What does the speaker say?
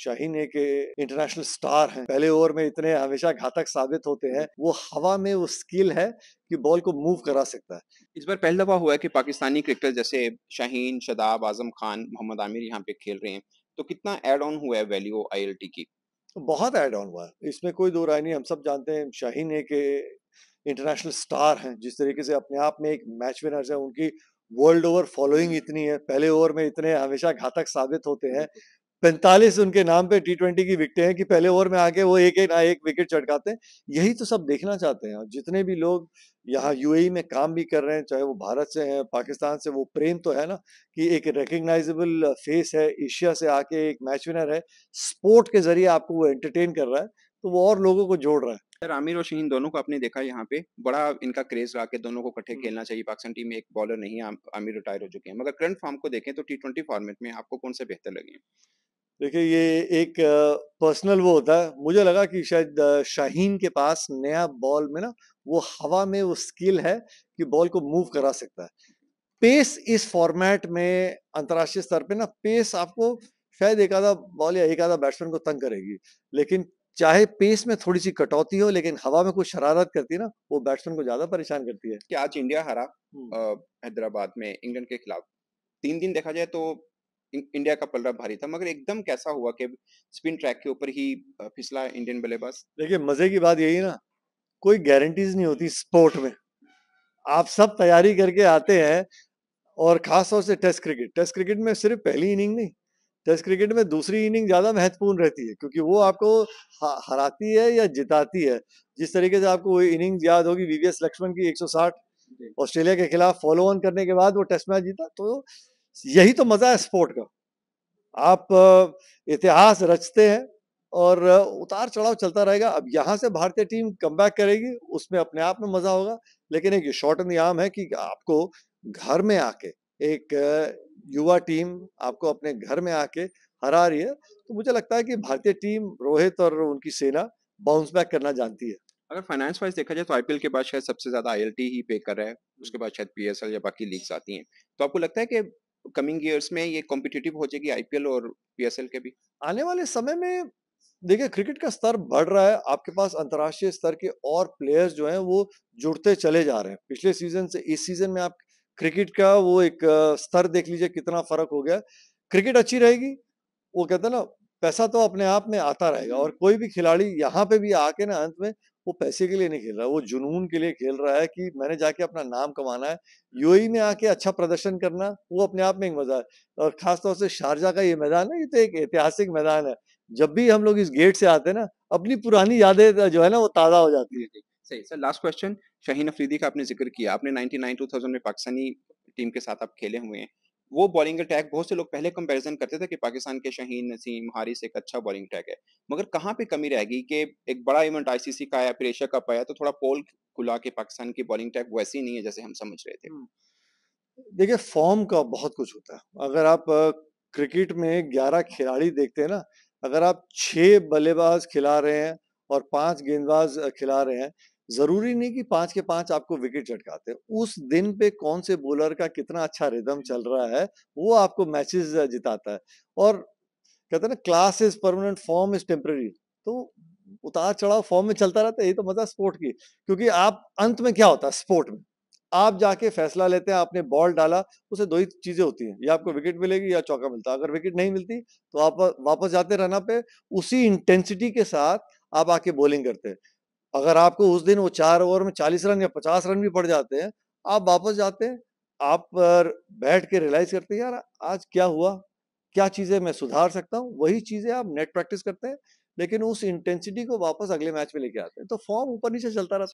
शाहीन एक international star हैं पहले ओवर में इतने हमेशा घातक साबित होते हैं वो हवा में वो स्किल है कि बॉल को मूव करा सकता है इस बार पहली दफा हुआ है कि पाकिस्तानी क्रिकेटर जैसे शाहीन शदाब आजम खान मोहम्मद आमिर यहाँ पे खेल रहे हैं तो कितना एड ऑन हुआ है वैल्यू आई की बहुत एड ऑन हुआ है इसमें कोई दो राय नहीं हम सब जानते हैं शाहीन एक इंटरनेशनल स्टार हैं जिस तरीके से अपने आप में एक मैच विनर्स है उनकी वर्ल्ड ओवर फॉलोइंग इतनी है पहले ओवर में इतने हमेशा घातक साबित होते हैं पैंतालीस उनके नाम पे टी ट्वेंटी की विकटें हैं कि पहले ओवर में आके वो एक एक ना एक विकेट चटकाते हैं यही तो सब देखना चाहते हैं और जितने भी लोग यहाँ यू e में काम भी कर रहे हैं चाहे वो भारत से हैं पाकिस्तान से वो प्रेम तो है ना कि एक रिकग्नाइजेबल फेस है एशिया से आके एक मैच विनर है स्पोर्ट के जरिए आपको वो एंटरटेन कर रहा है तो वो और लोगों को जोड़ रहा है आमिर और शहीन दोनों को आपने देखा यहाँ पे बड़ा इनका क्रेज रहा कि दोनों को इकट्ठे हम्म। खेलना चाहिए पाकिस्तान टीम में एक बॉलर नहीं है आमिर रिटायर हो चुके हैं मगर करंट फॉर्म को देखें तो टी ट्वेंटी फॉर्मेट में आपको कौन से बेहतर लगे देखिए ये एक पर्सनल वो होता है मुझे लगा कि शायद शाहीन के पास नया बॉल में ना वो हवा में वो स्किल है कि बॉल को मूव करा सकता है पेस इस फॉर्मेट में अंतर्राष्ट्रीय स्तर पे ना पेस आपको शायद एक आधा बॉल या एक आधा बैट्समैन को तंग करेगी लेकिन चाहे पेस में थोड़ी सी कटौती हो लेकिन हवा में कुछ शरारत करती है ना वो बैट्समैन को ज्यादा परेशान करती है कि आज इंडिया हरा हैदराबाद में इंग्लैंड के खिलाफ तीन दिन देखा जाए तो इंडिया का पलड़ा भारी था मगर एकदम कैसा हुआ कि स्पिन ट्रैक के ऊपर ही फिसला इंडियन बल्लेबाज देखिए मजे की बात यही ना कोई गारंटीज नहीं होती स्पोर्ट में आप सब तैयारी करके आते हैं और खास तौर से टेस्ट क्रिकेट टेस्ट क्रिकेट में सिर्फ पहली इनिंग नहीं टेस्ट क्रिकेट में दूसरी इनिंग ज़्यादा महत्वपूर्ण रहती है क्योंकि वो आपको हराती है या जिताती है जिस तरीके से आपको वो इनिंग याद होगी वीवीएस लक्ष्मण की 160 ऑस्ट्रेलिया के खिलाफ फॉलो ऑन करने के बाद वो टेस्ट मैच जीता तो यही तो मज़ा है स्पोर्ट का आप इतिहास रचते हैं और उतार चढ़ाव चलता रहेगा अब यहाँ से भारतीय टीम कम करेगी उसमें अपने आप में मज़ा होगा लेकिन एक शॉर्ट एंड आम है कि आपको घर में आके एक युवा टीम आपको अपने घर में आके हरा रही है तो मुझे लगता है कि भारतीय टीम रोहित और उनकी सेना बाउंस बैक करना जानती है अगर फाइनेंस वाइज देखा जाए तो आईपीएल के बाद शायद सबसे ज्यादा आईएलटी ही पे कर रहे हैं उसके बाद शायद पीएसएल या बाकी लीग्स आती हैं तो आपको लगता है कि कमिंग ईयर्स में ये कॉम्पिटिटिव हो जाएगी आईपीएल और पीएसएल के भी आने वाले समय में देखिए क्रिकेट का स्तर बढ़ रहा है आपके पास अंतर्राष्ट्रीय स्तर के और प्लेयर्स जो हैं वो जुड़ते चले जा रहे हैं पिछले सीजन से इस सीजन में आप क्रिकेट का वो एक स्तर देख लीजिए कितना फर्क हो गया क्रिकेट अच्छी रहेगी वो कहते हैं ना पैसा तो अपने आप में आता रहेगा हम्म। और कोई भी खिलाड़ी यहाँ पे भी आके ना अंत में वो पैसे के लिए नहीं खेल रहा वो जुनून के लिए खेल रहा है कि मैंने जाके अपना नाम कमाना है यूएई में आके अच्छा प्रदर्शन करना वो अपने आप में एक मजा है और खासतौर से शारजा का ये मैदान है ये तो एक ऐतिहासिक मैदान है जब भी हम लोग इस गेट से आते हैं ना अपनी पुरानी यादें तो जो है ना वो ताज़ा हो जाती है सही sir last question Shaheen Afridi का आपने जिक्र किया आपने 99 2000 में पाकिस्तानी टीम के साथ आप खेले हुए हैं वो बॉलिंग अटैक बहुत से लोग पहले कंपैरिजन करते थे कि पाकिस्तान के शहीन नसीम हारिस एक अच्छा बॉलिंग अटैक है मगर कहाँ पे कमी रहेगी कि एक बड़ा इवेंट आईसीसी का आया फिर एशिया कप आया तो थोड़ा पोल खुला के पाकिस्तान की बॉलिंग अटैक वैसी नहीं है जैसे हम समझ रहे थे हम्म। देखिए फॉर्म का बहुत कुछ होता है अगर आप क्रिकेट में ग्यारह खिलाड़ी देखते हैं ना अगर आप छह बल्लेबाज खिला रहे हैं और पांच गेंदबाज खिला रहे हैं जरूरी नहीं कि पांच के पांच आपको विकेट झटकाते उस दिन पे कौन से बॉलर का कितना अच्छा रिदम चल रहा है वो आपको मैचेस जिताता है और कहते हैं ना class is permanent form is temporary तो उतार चढ़ाव फॉर्म में चलता रहता है यही तो मजा स्पोर्ट की क्योंकि आप अंत में क्या होता है स्पोर्ट में आप जाके फैसला लेते हैं आपने बॉल डाला उसे दो ही चीजें होती हैं या आपको विकेट मिलेगी या चौका मिलता है अगर विकेट नहीं मिलती तो आप वापस जाते रहना पे उसी इंटेंसिटी के साथ आप आके बॉलिंग करते हैं अगर आपको उस दिन वो चार ओवर में चालीस रन या पचास रन भी पड़ जाते हैं आप वापस जाते हैं आप बैठ के रियलाइज करते हैं यार आज क्या हुआ क्या चीज़ें मैं सुधार सकता हूँ वही चीज़ें आप नेट प्रैक्टिस करते हैं लेकिन उस इंटेंसिटी को वापस अगले मैच में लेके आते हैं तो फॉर्म ऊपर नीचे चलता है